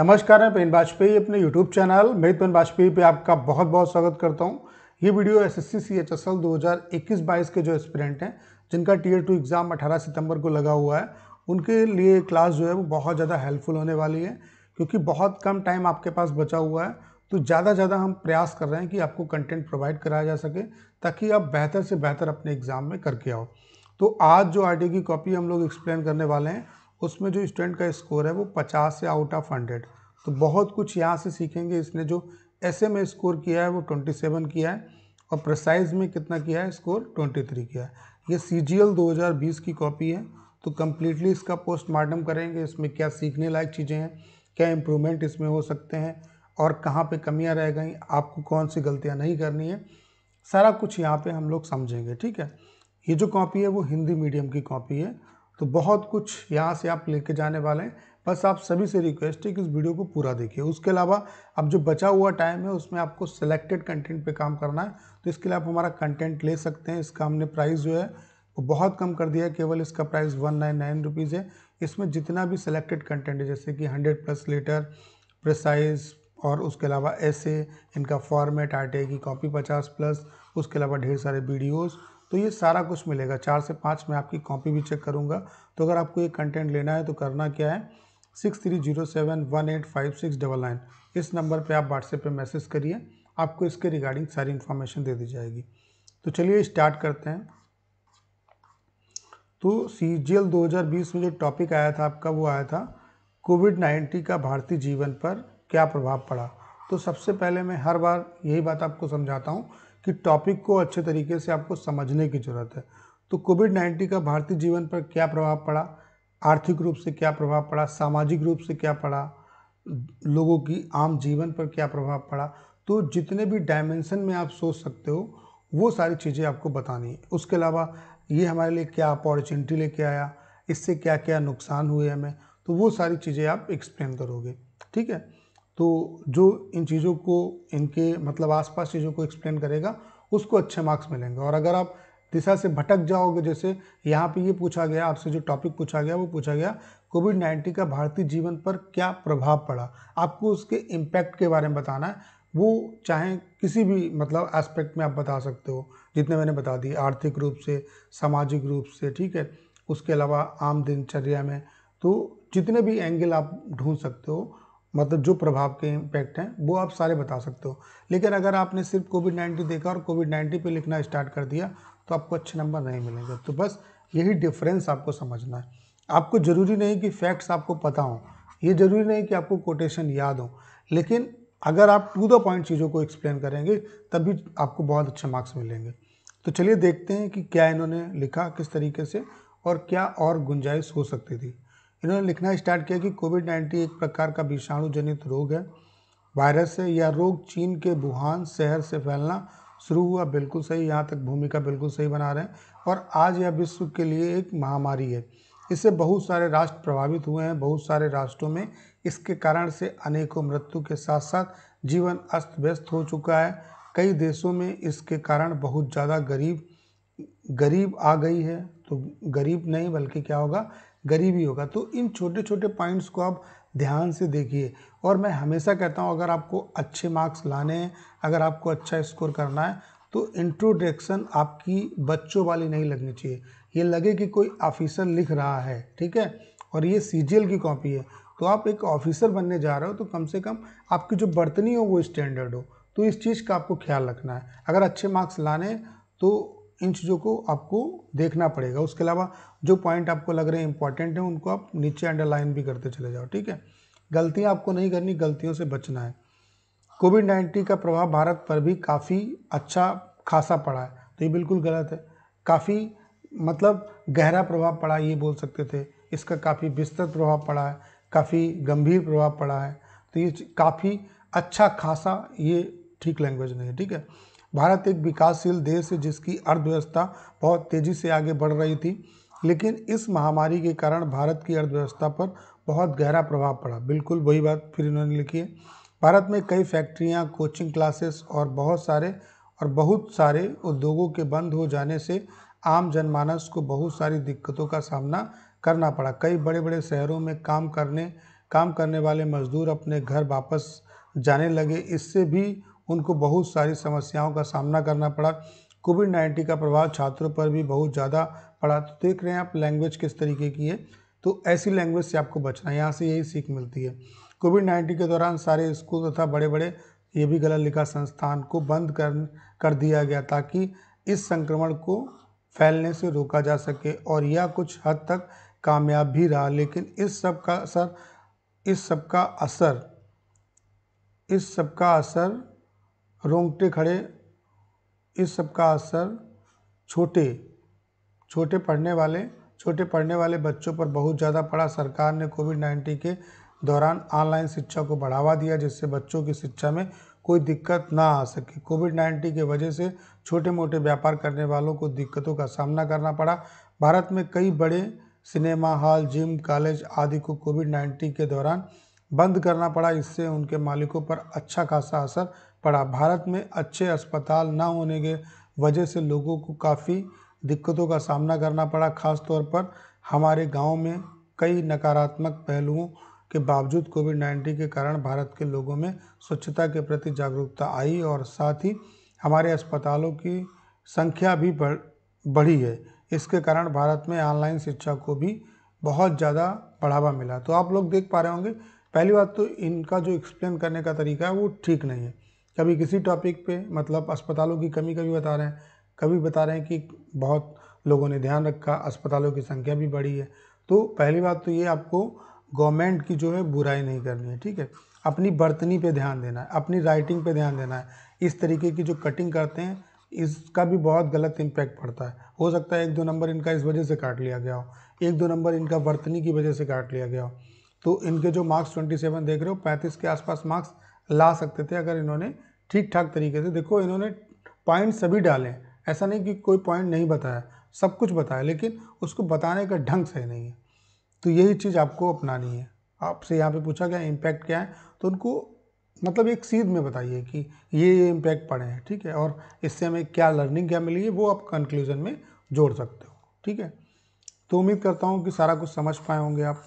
नमस्कार मैं पेन वाजपेयी अपने यूट्यूब चैनल मेरी पेन वाजपेयी पे आपका बहुत बहुत स्वागत करता हूँ ये video S S C C H S L दो हज़ार इक्कीस बाईस के जो एस्पिरेंट हैं जिनका टीयर टू एग्ज़ाम अठारह सितंबर को लगा हुआ है उनके लिए क्लास जो है वो बहुत ज़्यादा हेल्पफुल होने वाली है क्योंकि बहुत कम टाइम आपके पास बचा हुआ है तो ज़्यादा ज़्यादा हम प्रयास कर रहे हैं कि आपको कंटेंट प्रोवाइड कराया जा सके ताकि आप बेहतर से बेहतर अपने एग्ज़ाम में करके आओ तो आज जो आर e की कॉपी हम लोग एक्सप्लेन करने वाले हैं उसमें जो स्टूडेंट का स्कोर है वो पचास से आउट ऑफ हंड्रेड तो बहुत कुछ यहाँ से सीखेंगे इसने जो ऐसे में स्कोर किया है वो ट्वेंटी सेवन किया है और प्रसाइज में कितना किया है स्कोर ट्वेंटी थ्री किया है ये सी जी एल दो हज़ार बीस की कॉपी है तो कम्प्लीटली इसका पोस्टमार्टम करेंगे इसमें क्या सीखने लायक चीज़ें हैं क्या इम्प्रूवमेंट इसमें हो सकते हैं और कहाँ पर कमियाँ रह गई आपको कौन सी गलतियाँ नहीं करनी है सारा कुछ यहाँ पर हम लोग समझेंगे ठीक है ये जो कॉपी है वो हिंदी मीडियम की कॉपी है तो बहुत कुछ यहाँ से आप लेके जाने वाले हैं बस आप सभी से रिक्वेस्ट है कि इस वीडियो को पूरा देखिए उसके अलावा अब जो बचा हुआ टाइम है उसमें आपको सिलेक्टेड कंटेंट पे काम करना है तो इसके लिए आप हमारा कंटेंट ले सकते हैं इसका हमने प्राइस जो है वो बहुत कम कर दिया है केवल इसका price one nine nine rupees है इसमें जितना भी सिलेक्टेड कंटेंट है जैसे कि हंड्रेड प्लस लेटर प्रसाइज और उसके अलावा ऐसे इनका फॉर्मेट आटे की कॉपी पचास प्लस उसके अलावा ढेर सारे वीडियोस तो ये सारा कुछ मिलेगा चार से पाँच मैं आपकी कॉपी भी चेक करूँगा तो अगर आपको ये कंटेंट लेना है तो करना क्या है six three zero seven one eight five six double nine इस नंबर पे आप व्हाट्सएप पे मैसेज करिए आपको इसके रिगार्डिंग सारी इन्फॉर्मेशन दे दी जाएगी तो चलिए स्टार्ट करते हैं तो सी जी एल दो हज़ार बीस में जो टॉपिक आया था आपका वो आया था कोविड नाइन्टीन का भारतीय जीवन पर क्या प्रभाव पड़ा तो सबसे पहले मैं हर बार यही बात आपको समझाता हूँ कि टॉपिक को अच्छे तरीके से आपको समझने की ज़रूरत है तो कोविड नाइन्टीन का भारतीय जीवन पर क्या प्रभाव पड़ा आर्थिक रूप से क्या प्रभाव पड़ा सामाजिक रूप से क्या पड़ा लोगों की आम जीवन पर क्या प्रभाव पड़ा तो जितने भी डायमेंशन में आप सोच सकते हो वो सारी चीज़ें आपको बतानी है उसके अलावा ये हमारे लिए क्या अपॉर्चुनिटी लेके आया इससे क्या क्या नुकसान हुए हमें तो वो सारी चीज़ें आप एक्सप्लेन करोगे ठीक है तो जो इन चीज़ों को इनके मतलब आसपास चीज़ों को एक्सप्लेन करेगा उसको अच्छे मार्क्स मिलेंगे और अगर आप दिशा से भटक जाओगे जैसे यहाँ पे ये पूछा गया आपसे जो टॉपिक पूछा गया वो पूछा गया कोविड नाइन्टीन का भारतीय जीवन पर क्या प्रभाव पड़ा आपको उसके इम्पैक्ट के बारे में बताना है वो चाहे किसी भी मतलब एस्पेक्ट में आप बता सकते हो जितने मैंने बता दिए आर्थिक रूप से सामाजिक रूप से ठीक है उसके अलावा आम दिनचर्या में तो जितने भी एंगल आप ढूंढ सकते हो मतलब जो प्रभाव के इम्पैक्ट हैं वो आप सारे बता सकते हो लेकिन अगर आपने सिर्फ कोविड नाइन्टीन देखा और कोविड नाइन्टीन पे लिखना स्टार्ट कर दिया तो आपको अच्छे नंबर नहीं मिलेंगे तो बस यही डिफरेंस आपको समझना है आपको ज़रूरी नहीं कि फैक्ट्स आपको पता हों ये ज़रूरी नहीं कि आपको कोटेशन याद हो लेकिन अगर आप टू द पॉइंट चीज़ों को एक्सप्लेन करेंगे तभी आपको बहुत अच्छे मार्क्स मिलेंगे तो चलिए देखते हैं कि क्या इन्होंने लिखा किस तरीके से और क्या और गुंजाइश हो सकती थी इन्होंने लिखना स्टार्ट किया कि कोविड नाइन्टीन एक प्रकार का विषाणु जनित रोग है वायरस है यह रोग चीन के वुहान शहर से फैलना शुरू हुआ बिल्कुल सही यहाँ तक भूमिका बिल्कुल सही बना रहे हैं और आज यह विश्व के लिए एक महामारी है इससे बहुत सारे राष्ट्र प्रभावित हुए हैं बहुत सारे राष्ट्रों में इसके कारण से अनेकों मृत्यु के साथ साथ जीवन अस्त व्यस्त हो चुका है कई देशों में इसके कारण बहुत ज़्यादा गरीब गरीब आ गई है तो गरीब नहीं बल्कि क्या होगा गरीबी होगा तो इन छोटे छोटे पॉइंट्स को आप ध्यान से देखिए और मैं हमेशा कहता हूँ अगर आपको अच्छे मार्क्स लाने हैं अगर आपको अच्छा स्कोर करना है तो इंट्रोडक्शन आपकी बच्चों वाली नहीं लगनी चाहिए ये लगे कि कोई ऑफिसर लिख रहा है ठीक है और ये सी की कॉपी है तो आप एक ऑफिसर बनने जा रहे हो तो कम से कम आपकी जो बर्तनी हो वो स्टैंडर्ड हो तो इस चीज़ का आपको ख्याल रखना है अगर अच्छे मार्क्स लाने तो इन चीज़ों को आपको देखना पड़ेगा उसके अलावा जो पॉइंट आपको लग रहे हैं इंपॉर्टेंट हैं उनको आप नीचे अंडरलाइन भी करते चले जाओ ठीक है गलतियाँ आपको नहीं करनी गलतियों से बचना है कोविड नाइन्टीन का प्रभाव भारत पर भी काफ़ी अच्छा खासा पड़ा है तो ये बिल्कुल गलत है काफ़ी मतलब गहरा प्रभाव पड़ा ये बोल सकते थे इसका काफ़ी विस्तृत प्रभाव पड़ा है काफ़ी गंभीर प्रभाव पड़ा है तो ये काफ़ी अच्छा खासा ये ठीक लैंग्वेज नहीं है ठीक है भारत एक विकासशील देश है जिसकी अर्थव्यवस्था बहुत तेज़ी से आगे बढ़ रही थी लेकिन इस महामारी के कारण भारत की अर्थव्यवस्था पर बहुत गहरा प्रभाव पड़ा बिल्कुल वही बात फिर इन्होंने लिखी है भारत में कई फैक्ट्रियाँ कोचिंग क्लासेस और बहुत सारे और बहुत सारे उद्योगों के बंद हो जाने से आम जनमानस को बहुत सारी दिक्कतों का सामना करना पड़ा कई बड़े बड़े शहरों में काम करने काम करने वाले मजदूर अपने घर वापस जाने लगे इससे भी उनको बहुत सारी समस्याओं का सामना करना पड़ा कोविड नाइन्टीन का प्रभाव छात्रों पर भी बहुत ज़्यादा पड़ा तो देख रहे हैं आप लैंग्वेज किस तरीके की है तो ऐसी लैंग्वेज से आपको बचना है यहाँ से यही सीख मिलती है कोविड नाइन्टीन के दौरान सारे स्कूल तथा बड़े बड़े ये भी गलत लिखा संस्थान को बंद कर कर दिया गया ताकि इस संक्रमण को फैलने से रोका जा सके और यह कुछ हद तक कामयाब भी रहा लेकिन इस सब का असर इस सब का असर इस सब का असर रोंगटे खड़े इस सब का असर छोटे छोटे पढ़ने वाले छोटे पढ़ने वाले बच्चों पर बहुत ज़्यादा पड़ा सरकार ने कोविड नाइन्टीन के दौरान ऑनलाइन शिक्षा को बढ़ावा दिया जिससे बच्चों की शिक्षा में कोई दिक्कत ना आ सके कोविड नाइन्टीन के वजह से छोटे मोटे व्यापार करने वालों को दिक्कतों का सामना करना पड़ा भारत में कई बड़े सिनेमा हॉल जिम कॉलेज आदि को कोविड नाइन्टीन के दौरान बंद करना पड़ा इससे उनके मालिकों पर अच्छा खासा असर पड़ा भारत में अच्छे अस्पताल ना होने के वजह से लोगों को काफ़ी दिक्कतों का सामना करना पड़ा ख़ास तौर पर हमारे गाँव में कई नकारात्मक पहलुओं के बावजूद कोविड नाइन्टीन के कारण भारत के लोगों में स्वच्छता के प्रति जागरूकता आई और साथ ही हमारे अस्पतालों की संख्या भी बढ़ बढ़ी है इसके कारण भारत में ऑनलाइन शिक्षा को भी बहुत ज़्यादा बढ़ावा मिला तो आप लोग देख पा रहे होंगे पहली बात तो इनका जो एक्सप्लेन करने का तरीका है वो ठीक नहीं है कभी किसी टॉपिक पे मतलब अस्पतालों की कमी का भी बता रहे हैं कभी बता रहे हैं कि बहुत लोगों ने ध्यान रखा अस्पतालों की संख्या भी बढ़ी है तो पहली बात तो ये आपको गवर्नमेंट की जो है बुराई नहीं करनी है ठीक है अपनी बर्तनी पे ध्यान देना है अपनी राइटिंग पे ध्यान देना है इस तरीके की जो कटिंग करते हैं इसका भी बहुत गलत इम्पैक्ट पड़ता है हो सकता है एक दो नंबर इनका इस वजह से काट लिया गया हो एक दो नंबर इनका बर्तनी की वजह से काट लिया गया हो तो इनके जो मार्क्स ट्वेंटी सेवन देख रहे हो पैंतीस के आसपास मार्क्स ला सकते थे अगर इन्होंने ठीक ठाक तरीके से देखो इन्होंने पॉइंट सभी डाले ऐसा नहीं कि कोई पॉइंट नहीं बताया सब कुछ बताया लेकिन उसको बताने का ढंग सही नहीं है तो यही चीज़ आपको अपनानी है आपसे यहाँ पे पूछा गया इम्पैक्ट क्या है तो उनको मतलब एक सीध में बताइए कि ये ये इम्पैक्ट पड़े हैं ठीक है और इससे हमें क्या लर्निंग क्या मिली है वो आप कंक्लूजन में जोड़ सकते हो ठीक है तो उम्मीद करता हूँ कि सारा कुछ समझ पाए होंगे आप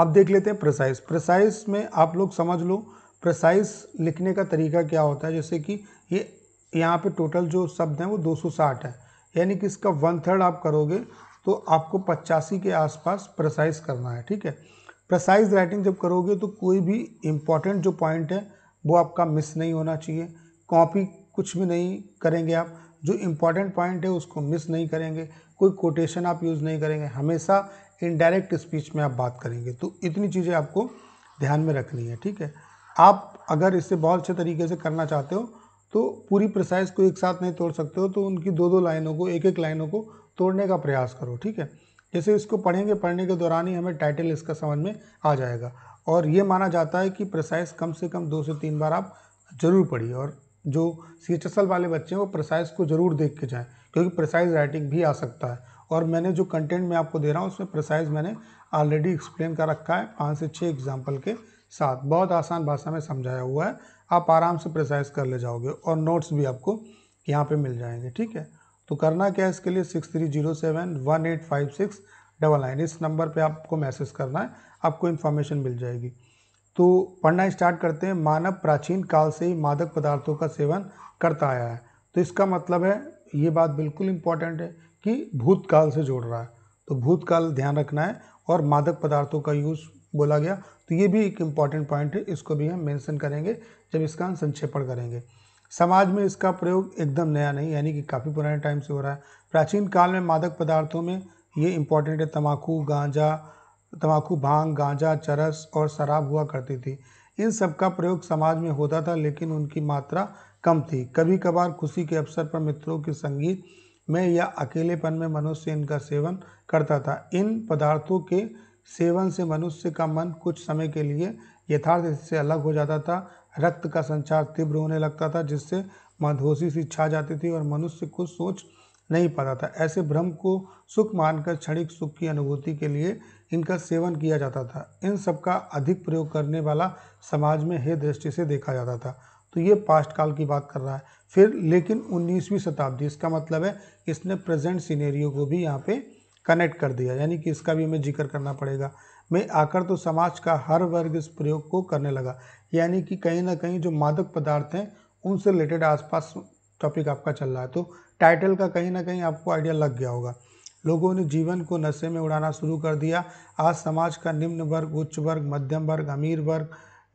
अब देख लेते हैं प्रसाइज प्रसाइज में आप लोग समझ लो प्रसाइज लिखने का तरीका क्या होता है जैसे कि ये यहाँ पे टोटल जो शब्द हैं वो 260 है यानी कि इसका वन थर्ड आप करोगे तो आपको पचासी के आसपास प्रसाइज करना है ठीक है प्रसाइज राइटिंग जब करोगे तो कोई भी इम्पॉर्टेंट जो पॉइंट है वो आपका मिस नहीं होना चाहिए कॉपी कुछ भी नहीं करेंगे आप जो इम्पॉर्टेंट पॉइंट है उसको मिस नहीं करेंगे कोई कोटेशन आप यूज़ नहीं करेंगे हमेशा इनडायरेक्ट स्पीच में आप बात करेंगे तो इतनी चीज़ें आपको ध्यान में रखनी है ठीक है आप अगर इससे बहुत अच्छे तरीके से करना चाहते हो तो पूरी प्रिसाइज को एक साथ नहीं तोड़ सकते हो तो उनकी दो दो लाइनों को एक एक लाइनों को तोड़ने का प्रयास करो ठीक है जैसे इसको पढ़ेंगे पढ़ने के दौरान ही हमें टाइटल इसका समझ में आ जाएगा और ये माना जाता है कि प्रिसाइज कम से कम दो से तीन बार आप ज़रूर पढ़िए और जो सी वाले बच्चे हैं वो प्रोसाइस को ज़रूर देख के जाएँ क्योंकि प्रिसाइज राइटिंग भी आ सकता है और मैंने जो कंटेंट मैं आपको दे रहा हूँ उसमें प्रसाइज मैंने ऑलरेडी एक्सप्लेन कर रखा है पाँच से छः एग्जाम्पल के साथ बहुत आसान भाषा में समझाया हुआ है आप आराम से प्रसाइज कर ले जाओगे और नोट्स भी आपको यहाँ पे मिल जाएंगे ठीक है तो करना क्या है इसके लिए six three zero seven one eight five six double nine इस नंबर पे आपको मैसेज करना है आपको इन्फॉर्मेशन मिल जाएगी तो पढ़ना स्टार्ट करते हैं मानव प्राचीन काल से ही मादक पदार्थों का सेवन करता आया है तो इसका मतलब है ये बात बिल्कुल इम्पॉर्टेंट है कि भूतकाल से जोड़ रहा है तो भूतकाल ध्यान रखना है और मादक पदार्थों का यूज़ बोला गया तो ये भी एक इम्पॉर्टेंट पॉइंट है इसको भी हम मेंशन करेंगे जब इसका हम संक्षेपण करेंगे समाज में इसका प्रयोग एकदम नया नहीं यानी कि काफ़ी पुराने टाइम से हो रहा है प्राचीन काल में मादक पदार्थों में ये इम्पॉर्टेंट है तम्बाकू गांजा तम्बाकू भांग गांजा चरस और शराब हुआ करती थी इन सब का प्रयोग समाज में होता था लेकिन उनकी मात्रा कम थी कभी कभार खुशी के अवसर पर मित्रों के संगीत में या अकेलेपन में मनुष्य इनका सेवन करता था इन पदार्थों के सेवन से मनुष्य का मन कुछ समय के लिए यथार्थ से अलग हो जाता था रक्त का संचार तीव्र होने लगता था जिससे मधोसी सी छा जाती थी और मनुष्य कुछ सोच नहीं पाता था ऐसे भ्रम को सुख मानकर क्षणिक सुख की अनुभूति के लिए इनका सेवन किया जाता था इन सबका अधिक प्रयोग करने वाला समाज में हे दृष्टि से देखा जाता था तो ये पास्ट काल की बात कर रहा है फिर लेकिन 19वीं शताब्दी इसका मतलब है इसने प्रेजेंट सीनेरियो को भी यहाँ पे कनेक्ट कर दिया यानी कि इसका भी हमें जिक्र करना पड़ेगा मैं आकर तो समाज का हर वर्ग इस प्रयोग को करने लगा यानी कि कहीं ना कहीं जो मादक पदार्थ हैं उनसे रिलेटेड आसपास टॉपिक आपका चल रहा है तो टाइटल का कहीं ना कहीं आपको आइडिया लग गया होगा लोगों ने जीवन को नशे में उड़ाना शुरू कर दिया आज समाज का निम्न वर्ग उच्च वर्ग मध्यम वर्ग अमीर वर्ग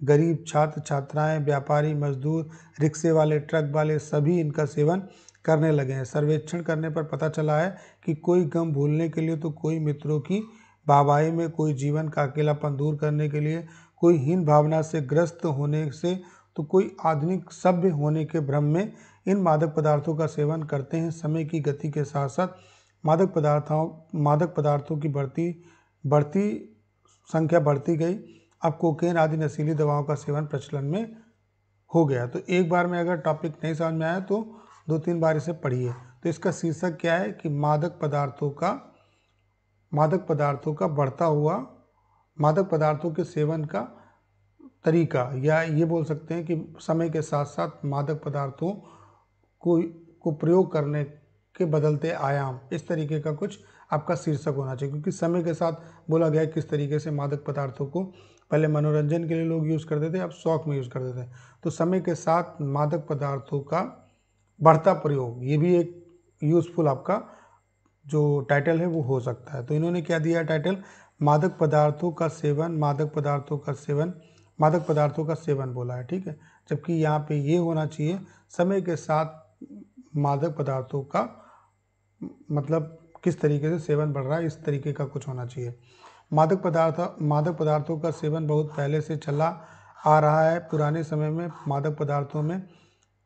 गरीब छात्र छात्राएं व्यापारी मजदूर रिक्शे वाले ट्रक वाले सभी इनका सेवन करने लगे हैं सर्वेक्षण करने पर पता चला है कि कोई गम भूलने के लिए तो कोई मित्रों की बाबाई में कोई जीवन का अकेलापन दूर करने के लिए कोई हीन भावना से ग्रस्त होने से तो कोई आधुनिक सभ्य होने के भ्रम में इन मादक पदार्थों का सेवन करते हैं समय की गति के साथ साथ मादक पदार्थों मादक पदार्थों की बढ़ती बढ़ती संख्या बढ़ती गई अब कोकेन आदि नशीली दवाओं का सेवन प्रचलन में हो गया तो एक बार में अगर टॉपिक नहीं समझ में आया तो दो तीन बार इसे पढ़िए तो इसका शीर्षक क्या है कि मादक पदार्थों का मादक पदार्थों का बढ़ता हुआ मादक पदार्थों के सेवन का तरीका या ये बोल सकते हैं कि समय के साथ साथ मादक पदार्थों को को प्रयोग करने के बदलते आयाम इस तरीके का कुछ आपका शीर्षक होना चाहिए क्योंकि समय के साथ बोला गया है किस तरीके से मादक पदार्थों को पहले मनोरंजन के लिए लोग यूज़ करते थे अब शौक में यूज़ करते थे तो समय के साथ मादक पदार्थों का बढ़ता प्रयोग ये भी एक यूज़फुल आपका जो टाइटल है वो हो सकता है तो इन्होंने क्या दिया टाइटल मादक पदार्थों का सेवन मादक पदार्थों का सेवन मादक पदार्थों का सेवन बोला है ठीक है जबकि यहाँ पे ये होना चाहिए समय के साथ मादक पदार्थों का मतलब किस तरीके से सेवन बढ़ रहा है इस तरीके का कुछ होना चाहिए मादक पदार्थ मादक पदार्थों का सेवन बहुत पहले से चला आ रहा है पुराने समय में मादक पदार्थों में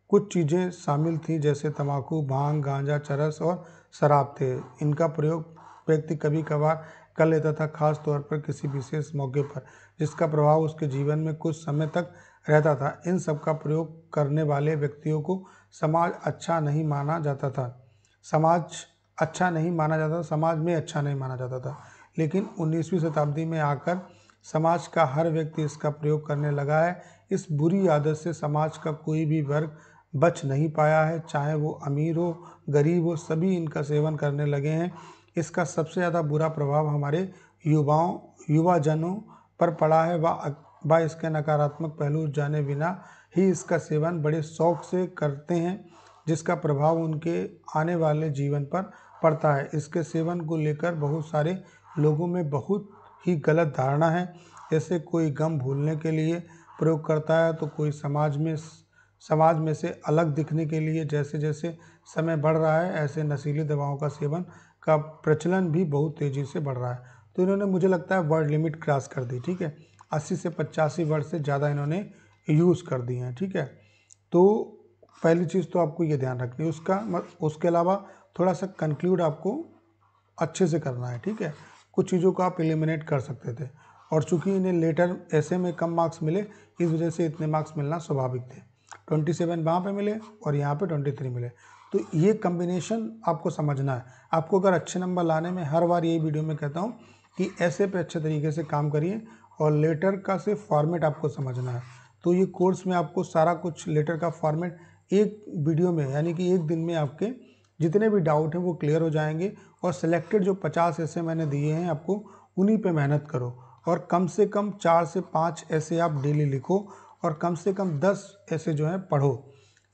कुछ चीज़ें शामिल थीं जैसे तंबाकू भांग गांजा चरस और शराब थे इनका प्रयोग व्यक्ति कभी कभार कर लेता था खास तौर पर किसी विशेष मौके पर जिसका प्रभाव उसके जीवन में कुछ समय तक रहता था इन सब का प्रयोग करने वाले व्यक्तियों को समाज अच्छा नहीं माना जाता था समाज अच्छा नहीं माना जाता समाज में अच्छा नहीं माना जाता था लेकिन 19वीं शताब्दी में आकर समाज का हर व्यक्ति इसका प्रयोग करने लगा है इस बुरी आदत से समाज का कोई भी वर्ग बच नहीं पाया है चाहे वो अमीर हो गरीब हो सभी इनका सेवन करने लगे हैं इसका सबसे ज़्यादा बुरा प्रभाव हमारे युवाओं युवा जनों पर पड़ा है व इसके नकारात्मक पहलू जाने बिना ही इसका सेवन बड़े शौक से करते हैं जिसका प्रभाव उनके आने वाले जीवन पर पड़ता है इसके सेवन को लेकर बहुत सारे लोगों में बहुत ही गलत धारणा है जैसे कोई गम भूलने के लिए प्रयोग करता है तो कोई समाज में समाज में से अलग दिखने के लिए जैसे जैसे समय बढ़ रहा है ऐसे नशीली दवाओं का सेवन का प्रचलन भी बहुत तेज़ी से बढ़ रहा है तो इन्होंने मुझे लगता है वर्ड लिमिट क्रॉस कर दी ठीक है अस्सी से पचासी वर्ड से ज़्यादा इन्होंने यूज़ कर दिए हैं ठीक है तो पहली चीज़ तो आपको ये ध्यान रखनी है उसका उसके अलावा थोड़ा सा कंक्लूड आपको अच्छे से करना है ठीक है कुछ चीज़ों को आप एलिमिनेट कर सकते थे और चूंकि इन्हें लेटर ऐसे में कम मार्क्स मिले इस वजह से इतने मार्क्स मिलना स्वाभाविक थे ट्वेंटी सेवन वहाँ पर मिले और यहाँ पर ट्वेंटी थ्री मिले तो ये कम्बिनेशन आपको समझना है आपको अगर अच्छे नंबर लाने में हर बार यही वीडियो में कहता हूँ कि ऐसे पे अच्छे तरीके से काम करिए और लेटर का सिर्फ फॉर्मेट आपको समझना है तो ये कोर्स में आपको सारा कुछ लेटर का फॉर्मेट एक वीडियो में यानी कि एक दिन में आपके जितने भी डाउट हैं वो क्लियर हो जाएंगे और सिलेक्टेड जो पचास ऐसे मैंने दिए हैं आपको उन्हीं पे मेहनत करो और कम से कम चार से पाँच ऐसे आप डेली लिखो और कम से कम दस ऐसे जो हैं पढ़ो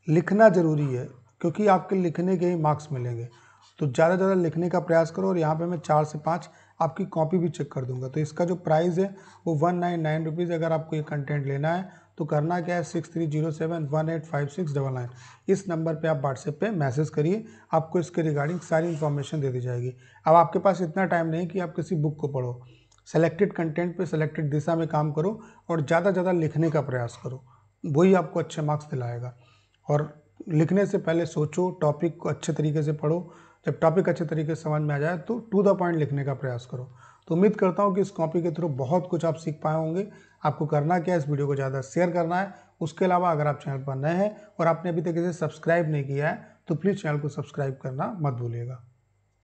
लिखना ज़रूरी है क्योंकि आपके लिखने के ही मार्क्स मिलेंगे तो ज़्यादा ज़्यादा लिखने का प्रयास करो और यहाँ पे मैं चार से पाँच आपकी कॉपी भी चेक कर दूंगा तो इसका जो प्राइस है वो वन नाइन नाइन रुपीज़ अगर आपको ये कंटेंट लेना है तो करना क्या है six three zero seven one eight five six double nine इस नंबर पे आप व्हाट्सएप पे मैसेज करिए आपको इसके रिगार्डिंग सारी इन्फॉर्मेशन दे दी जाएगी अब आपके पास इतना टाइम नहीं कि आप किसी बुक को पढ़ो सेलेक्टेड कंटेंट पे सेलेक्टेड दिशा में काम करो और ज़्यादा ज़्यादा लिखने का प्रयास करो वही आपको अच्छे मार्क्स दिलाएगा और लिखने से पहले सोचो टॉपिक को अच्छे तरीके से पढ़ो जब टॉपिक अच्छे तरीके से समझ में आ जाए तो टू द पॉइंट लिखने का प्रयास करो तो उम्मीद करता हूँ कि इस कॉपी के थ्रू बहुत कुछ आप सीख पाए होंगे आपको करना क्या है इस वीडियो को ज़्यादा शेयर करना है उसके अलावा अगर आप चैनल पर नए हैं और आपने अभी तक इसे सब्सक्राइब नहीं किया है तो प्लीज़ चैनल को सब्सक्राइब करना मत भूलिएगा